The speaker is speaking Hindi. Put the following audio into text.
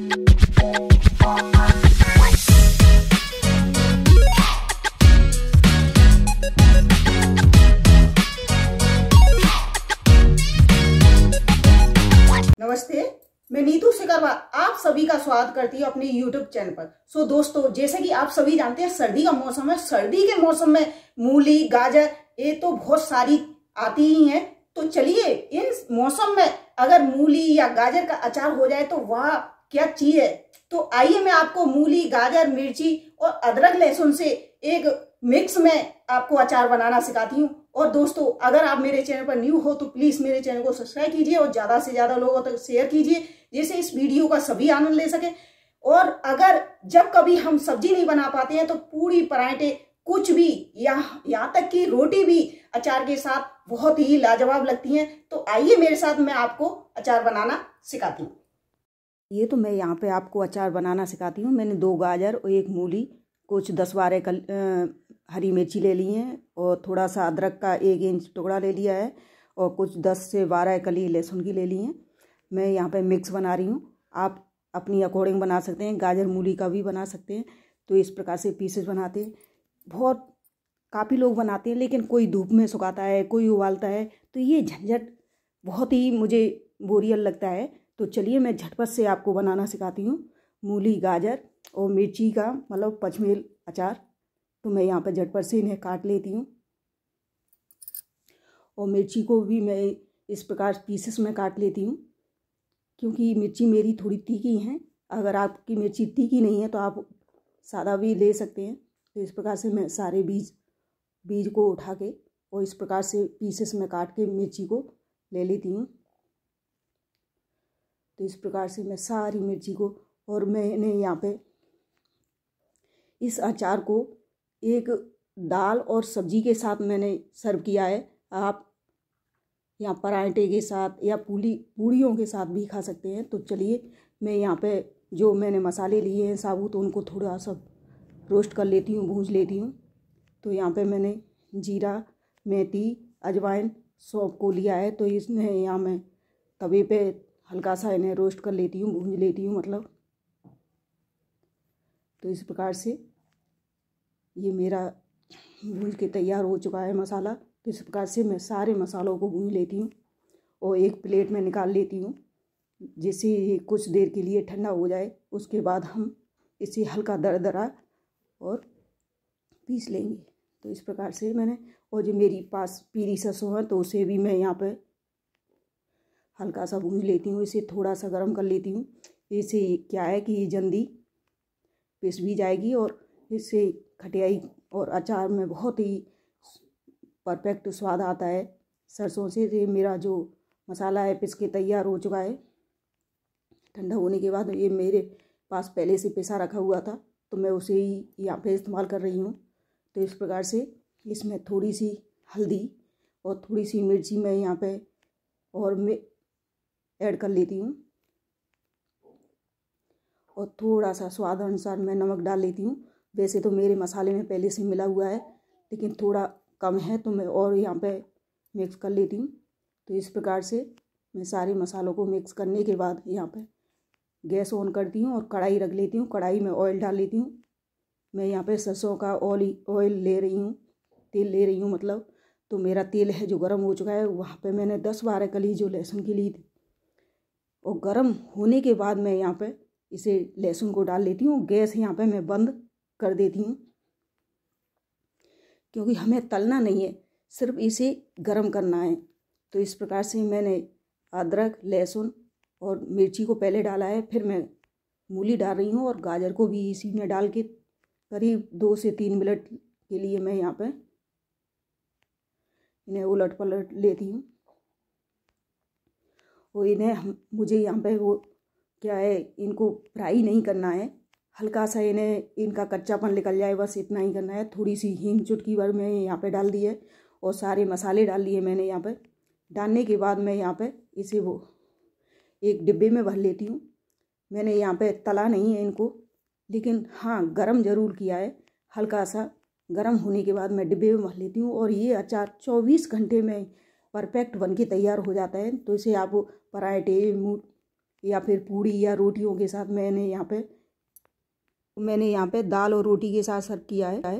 नमस्ते मैं नीतू शिकरवा आप सभी का स्वागत करती हूँ अपने यूट्यूब चैनल पर सो so, दोस्तों जैसे कि आप सभी जानते हैं सर्दी का मौसम है सर्दी के मौसम में मूली गाजर ये तो बहुत सारी आती ही हैं तो चलिए इन मौसम में अगर मूली या गाजर का अचार हो जाए तो वह क्या चीज है तो आइए मैं आपको मूली गाजर मिर्ची और अदरक लहसुन से एक मिक्स में आपको अचार बनाना सिखाती हूँ और दोस्तों अगर आप मेरे चैनल पर न्यू हो तो प्लीज़ मेरे चैनल को सब्सक्राइब कीजिए और ज़्यादा से ज़्यादा लोगों तक शेयर कीजिए जिससे इस वीडियो का सभी आनंद ले सके और अगर जब कभी हम सब्जी नहीं बना पाते हैं तो पूरी पराठे कुछ भी या यहाँ तक कि रोटी भी अचार के साथ बहुत ही लाजवाब लगती हैं तो आइए मेरे साथ मैं आपको अचार बनाना सिखाती हूँ ये तो मैं यहाँ पे आपको अचार बनाना सिखाती हूँ मैंने दो गाजर और एक मूली कुछ दस बारह कल हरी मिर्ची ले ली हैं और थोड़ा सा अदरक का एक इंच टुकड़ा ले लिया है और कुछ दस से बारह कली लहसुन की ले ली हैं मैं यहाँ पे मिक्स बना रही हूँ आप अपनी अकॉर्डिंग बना सकते हैं गाजर मूली का भी बना सकते हैं तो इस प्रकार से पीसेस बनाते हैं बहुत काफ़ी लोग बनाते हैं लेकिन कोई धूप में सुखाता है कोई उबालता है तो ये झंझट बहुत ही मुझे बोरियल लगता है तो चलिए मैं झटपट से आपको बनाना सिखाती हूँ मूली गाजर और मिर्ची का मतलब पचमेल अचार तो मैं यहाँ पर झटपट से इन्हें काट लेती हूँ और मिर्ची को भी मैं इस प्रकार पीसेस में काट लेती हूँ क्योंकि मिर्ची मेरी थोड़ी तीखी हैं अगर आपकी मिर्ची तीखी नहीं है तो आप सादा भी ले सकते हैं तो इस प्रकार से मैं सारे बीज बीज को उठा के और इस प्रकार से पीसेस में काट के मिर्ची को ले लेती हूँ तो इस प्रकार से मैं सारी मिर्ची को और मैंने यहाँ पे इस अचार को एक दाल और सब्जी के साथ मैंने सर्व किया है आप या पराठे के साथ या पूली पूड़ियों के साथ भी खा सकते हैं तो चलिए मैं यहाँ पे जो मैंने मसाले लिए हैं साबुत तो उनको थोड़ा सा रोस्ट कर लेती हूँ भूज लेती हूँ तो यहाँ पे मैंने जीरा मेथी अजवाइन सौंप को लिया है तो इसमें यहाँ मैं तवे पे हल्का सा इन्हें रोस्ट कर लेती हूँ भूंज लेती हूँ मतलब तो इस प्रकार से ये मेरा भूंज के तैयार हो चुका है मसाला तो इस प्रकार से मैं सारे मसालों को भूंज लेती हूँ और एक प्लेट में निकाल लेती हूँ जिससे ये कुछ देर के लिए ठंडा हो जाए उसके बाद हम इसे हल्का दर दरा और पीस लेंगे तो इस प्रकार से मैंने और जो मेरी पास पीली सरसों है तो उसे भी मैं यहाँ पर हल्का सा भून लेती हूँ इसे थोड़ा सा गर्म कर लेती हूँ इससे क्या है कि ये जल्दी पिस भी जाएगी और इससे खटियाई और अचार में बहुत ही परफेक्ट स्वाद आता है सरसों से मेरा जो मसाला है पिस के तैयार हो चुका है ठंडा होने के बाद ये मेरे पास पहले से पिसा रखा हुआ था तो मैं उसे ही यहाँ पे इस्तेमाल कर रही हूँ तो इस प्रकार से इसमें थोड़ी सी हल्दी और थोड़ी सी मिर्ची मैं यहाँ पे और ऐड कर लेती हूँ और थोड़ा सा स्वाद अनुसार मैं नमक डाल लेती हूँ वैसे तो मेरे मसाले में पहले से मिला हुआ है लेकिन थोड़ा कम है तो मैं और यहाँ पे मिक्स कर लेती हूँ तो इस प्रकार से मैं सारे मसालों को मिक्स करने के बाद यहाँ पे गैस ऑन करती हूँ और कढ़ाई रख लेती हूँ कढ़ाई में ऑयल डाल लेती हूँ मैं यहाँ पे सरसों का ऑयल ऑयल ले रही हूँ तेल ले रही हूँ मतलब तो मेरा तेल है जो गर्म हो चुका है वहाँ पर मैंने दस बारह कली जो लहसुन की ली थी और गर्म होने के बाद मैं यहाँ पे इसे लहसुन को डाल लेती हूँ गैस यहाँ पे मैं बंद कर देती हूँ क्योंकि हमें तलना नहीं है सिर्फ इसे गर्म करना है तो इस प्रकार से मैंने अदरक लहसुन और मिर्ची को पहले डाला है फिर मैं मूली डाल रही हूँ और गाजर को भी इसी में डाल के करीब दो से तीन मिनट के लिए मैं यहाँ पे इन्हें उलट पलट लेती हूँ तो इन्हें हम मुझे यहाँ पे वो क्या है इनको फ्राई नहीं करना है हल्का सा इन्हें इनका कच्चापन निकल जाए बस इतना ही करना है थोड़ी सी हींग चुटकी भर मैं यहाँ पे डाल दी है और सारे मसाले डाल दिए मैंने यहाँ पे डालने के बाद मैं यहाँ पे इसे वो एक डिब्बे में भर लेती हूँ मैंने यहाँ पे तला नहीं है इनको लेकिन हाँ गरम ज़रूर किया है हल्का सा गरम होने के बाद मैं डिब्बे में भर लेती हूँ और ये अचार चौबीस घंटे में परफेक्ट बन के तैयार हो जाता है तो इसे आप पराठे या फिर पूड़ी या रोटियों के साथ मैंने यहाँ पे मैंने यहाँ पे दाल और रोटी के साथ सर्व किया है